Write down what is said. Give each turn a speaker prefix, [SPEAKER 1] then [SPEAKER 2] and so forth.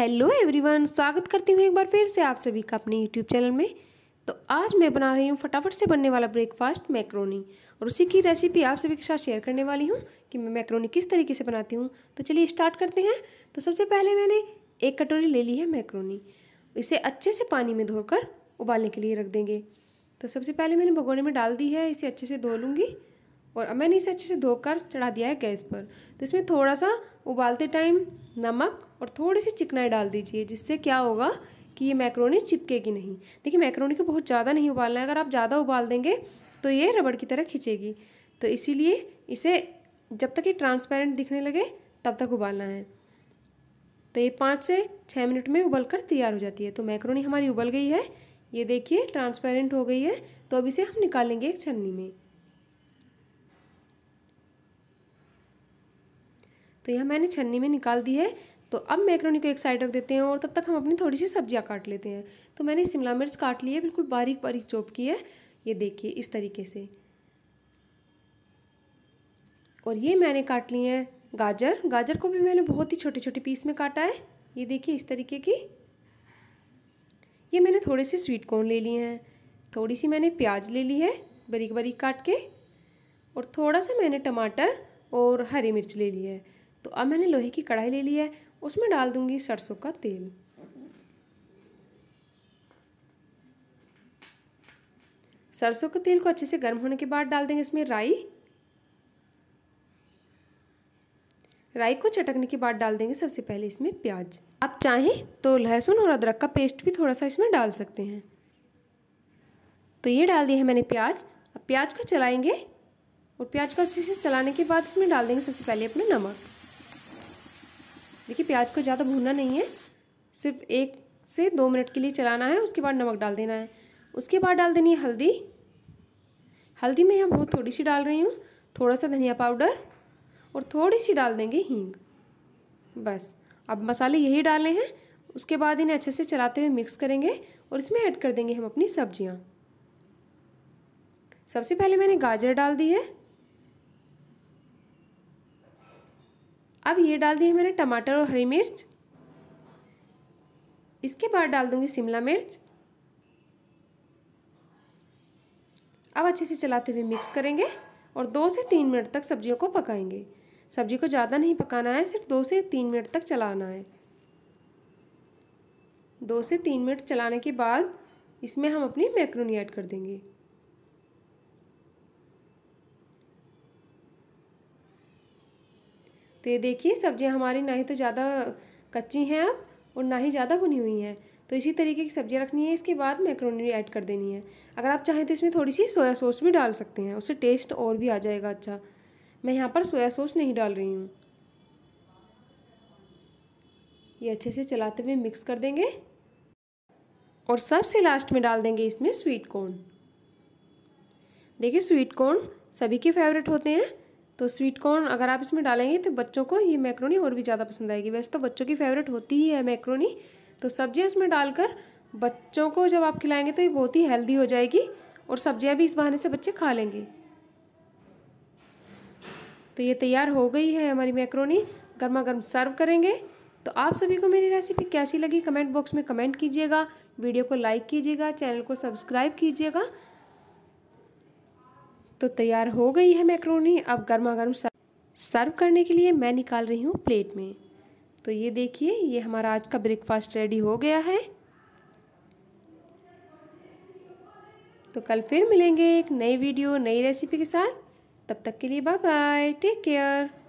[SPEAKER 1] hello everyone स्वागत करती हूँ एक बार फिर से आप सभी का अपने यूट्यूब चैनल में तो आज मैं बना रही हूँ फटाफट से बनने वाला ब्रेकफास्ट मैक्रोनी और उसी की रेसिपी आप सभी के साथ शेयर करने वाली हूँ कि मैं मैक्रोनी किस तरीके से बनाती हूँ तो चलिए स्टार्ट करते हैं तो सबसे पहले मैंने एक कटोरी ले ली है मैक्रोनी इसे अच्छे से पानी में धोकर उबालने के लिए रख देंगे तो सबसे पहले मैंने भगोने में डाल दी है इसे अच्छे से धो लूँगी और मैंने इसे अच्छे से धोकर चढ़ा दिया है गैस पर तो इसमें थोड़ा सा उबालते टाइम नमक और थोड़ी सी चिकनाई डाल दीजिए जिससे क्या होगा कि ये मैक्रोनी चिपकेगी नहीं देखिए मैक्रोनी को बहुत ज़्यादा नहीं उबालना है अगर आप ज़्यादा उबाल देंगे तो ये रबड़ की तरह खिंचेगी तो इसीलिए इसे जब तक ये ट्रांसपेरेंट दिखने लगे तब तक उबालना है तो ये पाँच से छः मिनट में उबल कर तैयार हो जाती है तो मैक्रोनी हमारी उबल गई है ये देखिए ट्रांसपेरेंट हो गई है तो अब इसे हम निकालेंगे एक छन्नी में तो यह मैंने छन्नी में निकाल दी है तो अब मैक्रोनी को एक साइड रख देते हैं और तब तक हम अपनी थोड़ी सी सब्जियाँ काट लेते हैं तो मैंने शिमला मिर्च काट ली है बिल्कुल बारीक बारीक चॉप की है ये देखिए इस तरीके से और ये मैंने काट ली है गाजर गाजर को भी मैंने बहुत ही छोटे छोटे पीस में काटा है ये देखिए इस तरीके की ये मैंने थोड़े से स्वीट कॉर्न ले लिए हैं थोड़ी सी मैंने प्याज ले ली है बारीक बारीक काट के और थोड़ा सा मैंने टमाटर और हरी मिर्च ले ली है तो अब मैंने लोहे की कढ़ाई ले ली है उसमें डाल दूंगी सरसों का तेल सरसों के तेल को अच्छे से गर्म होने के बाद डाल देंगे इसमें राई राई को चटकने के बाद डाल देंगे सबसे पहले इसमें प्याज आप चाहें तो लहसुन और अदरक का पेस्ट भी थोड़ा सा इसमें डाल सकते हैं तो ये डाल दिया है मैंने प्याज अब प्याज को चलाएंगे और प्याज को अच्छे से चलाने के बाद इसमें डाल देंगे सबसे पहले अपना नमक देखिए प्याज को ज़्यादा भूनना नहीं है सिर्फ एक से दो मिनट के लिए चलाना है उसके बाद नमक डाल देना है उसके बाद डाल देनी है हल्दी हल्दी में यहाँ बहुत थोड़ी सी डाल रही हूँ थोड़ा सा धनिया पाउडर और थोड़ी सी डाल देंगे हींग बस अब मसाले यही डालने हैं उसके बाद इन्हें अच्छे से चलाते हुए मिक्स करेंगे और इसमें ऐड कर देंगे हम अपनी सब्जियाँ सबसे पहले मैंने गाजर डाल दी है अब ये डाल दिए मैंने टमाटर और हरी मिर्च इसके बाद डाल दूंगी शिमला मिर्च अब अच्छे से चलाते हुए मिक्स करेंगे और दो से तीन मिनट तक सब्जियों को पकाएंगे सब्जी को ज़्यादा नहीं पकाना है सिर्फ दो से तीन मिनट तक चलाना है दो से तीन मिनट चलाने के बाद इसमें हम अपनी मैक्रोनी ऐड कर देंगे तो ये देखिए सब्जियाँ हमारी ना ही तो ज़्यादा कच्ची हैं अब और ना ही ज़्यादा भुनी हुई हैं तो इसी तरीके की सब्ज़ियाँ रखनी है इसके बाद मैक्रोनी ऐड कर देनी है अगर आप चाहें तो इसमें थोड़ी सी सोया सॉस भी डाल सकते हैं उससे टेस्ट और भी आ जाएगा अच्छा मैं यहाँ पर सोया सॉस नहीं डाल रही हूँ ये अच्छे से चलाते हुए मिक्स कर देंगे और सबसे लास्ट में डाल देंगे इसमें स्वीट कॉर्न देखिए स्वीट कॉर्न सभी के फेवरेट होते हैं तो स्वीट कॉर्न अगर आप इसमें डालेंगे तो बच्चों को ये मैक्रोनी और भी ज़्यादा पसंद आएगी वैसे तो बच्चों की फेवरेट होती ही है मैक्रोनी तो सब्जियाँ इसमें डालकर बच्चों को जब आप खिलाएंगे तो ये बहुत ही हेल्दी हो जाएगी और सब्जियाँ भी इस बहाने से बच्चे खा लेंगे तो ये तैयार हो गई है हमारी मैक्रोनी गर्मा गर्म सर्व करेंगे तो आप सभी को मेरी रेसिपी कैसी लगी कमेंट बॉक्स में कमेंट कीजिएगा वीडियो को लाइक कीजिएगा चैनल को सब्सक्राइब कीजिएगा तो तैयार हो गई है मैक्रोनी अब गर्मा गर्म सर्व करने के लिए मैं निकाल रही हूँ प्लेट में तो ये देखिए ये हमारा आज का ब्रेकफास्ट रेडी हो गया है तो कल फिर मिलेंगे एक नई वीडियो नई रेसिपी के साथ तब तक के लिए बाय बाय टेक केयर